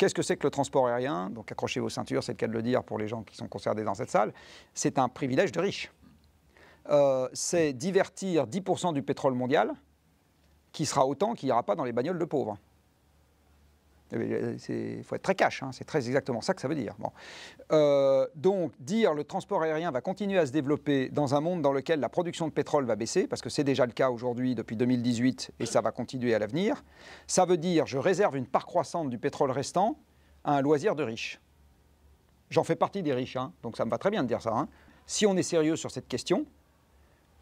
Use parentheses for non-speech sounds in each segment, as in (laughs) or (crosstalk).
Qu'est-ce que c'est que le transport aérien Donc accrochez vos ceintures, c'est le cas de le dire pour les gens qui sont concernés dans cette salle. C'est un privilège de riches. Euh, c'est divertir 10% du pétrole mondial, qui sera autant qu'il n'ira pas dans les bagnoles de pauvres. Il eh ben, euh, faut être très cash, hein, c'est très exactement ça que ça veut dire. Bon. Euh, donc, dire le transport aérien va continuer à se développer dans un monde dans lequel la production de pétrole va baisser, parce que c'est déjà le cas aujourd'hui depuis 2018 et ça va continuer à l'avenir, ça veut dire je réserve une part croissante du pétrole restant à un loisir de riches. J'en fais partie des riches, hein, donc ça me va très bien de dire ça. Hein. Si on est sérieux sur cette question,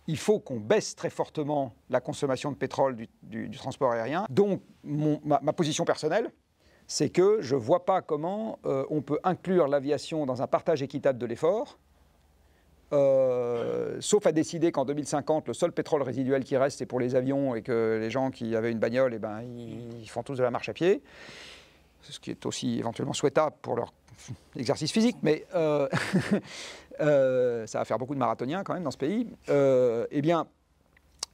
il faut qu'on baisse très fortement la consommation de pétrole du, transport aérien. Donc, ma position personnelle, c'est que je ne vois pas comment euh, on peut inclure l'aviation dans un partage équitable de l'effort, euh, sauf à décider qu'en 2050, le seul pétrole résiduel qui reste, c'est pour les avions et que les gens qui avaient une bagnole, et eh ben, ils, font tous de la marche à pied, ce qui est aussi éventuellement souhaitable pour leur exercice physique, mais euh, (laughs) ça va faire beaucoup de marathoniens quand même dans ce pays. eh bien,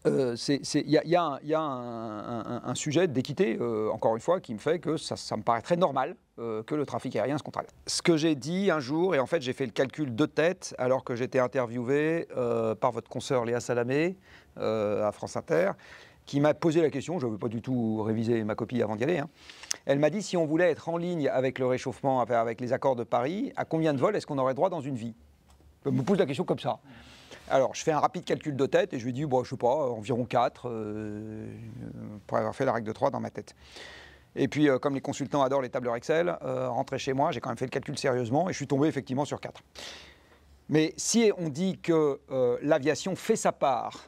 euh, il y, a, un, sujet d'équité, euh, encore une fois, qui me fait que ça, me paraît très normal euh, que le trafic aérien se contracte. Ce que j'ai dit un jour, et en fait j'ai fait le calcul de tête, alors que j'étais interviewé par votre consoeur Léa Salamé à France Inter, qui m'a posé la question, je ne veux pas du tout réviser ma copie avant d'y aller, hein. elle m'a dit si on voulait être en ligne avec le réchauffement, avec les accords de Paris, à combien de vols est-ce qu'on aurait droit dans une vie Elle me pose la question comme ça. Alors, je fais un rapide calcul de tête et je lui dis, bon, je sais pas, euh, environ 4, euh, euh, pour avoir fait la règle de 3 dans ma tête. Et puis, comme les consultants adorent les tableurs Excel, euh, rentré chez moi, j'ai quand même fait le calcul sérieusement et je suis tombé effectivement sur 4. Mais si on dit que l'aviation fait sa part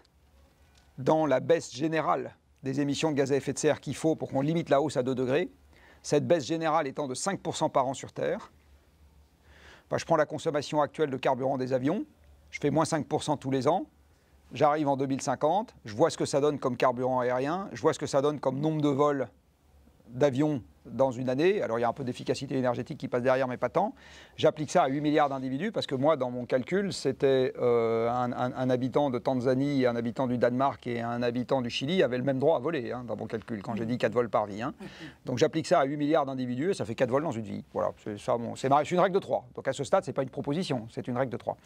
dans la baisse générale des émissions de gaz à effet de serre qu'il faut pour qu'on limite la hausse à 2 degrés, cette baisse générale étant de 5% par an sur Terre, bah, je prends la consommation actuelle de carburant des avions, je fais moins 5% tous les ans, j'arrive en 2050, je vois ce que ça donne comme carburant aérien, je vois ce que ça donne comme nombre de vols d'avions dans une année. Alors il y a un peu d'efficacité énergétique qui passe derrière, mais pas tant. J'applique ça à 8 milliards d'individus parce que moi, dans mon calcul, c'était euh, un, habitant de Tanzanie, un habitant du Danemark et un habitant du Chili avaient le même droit à voler hein, dans mon calcul quand j'ai dit 4 vols par vie. Hein. Donc j'applique ça à 8 milliards d'individus et ça fait 4 vols dans une vie. Voilà, c'est une règle de 3. Donc à ce stade, ce n'est pas une proposition, c'est une règle de 3.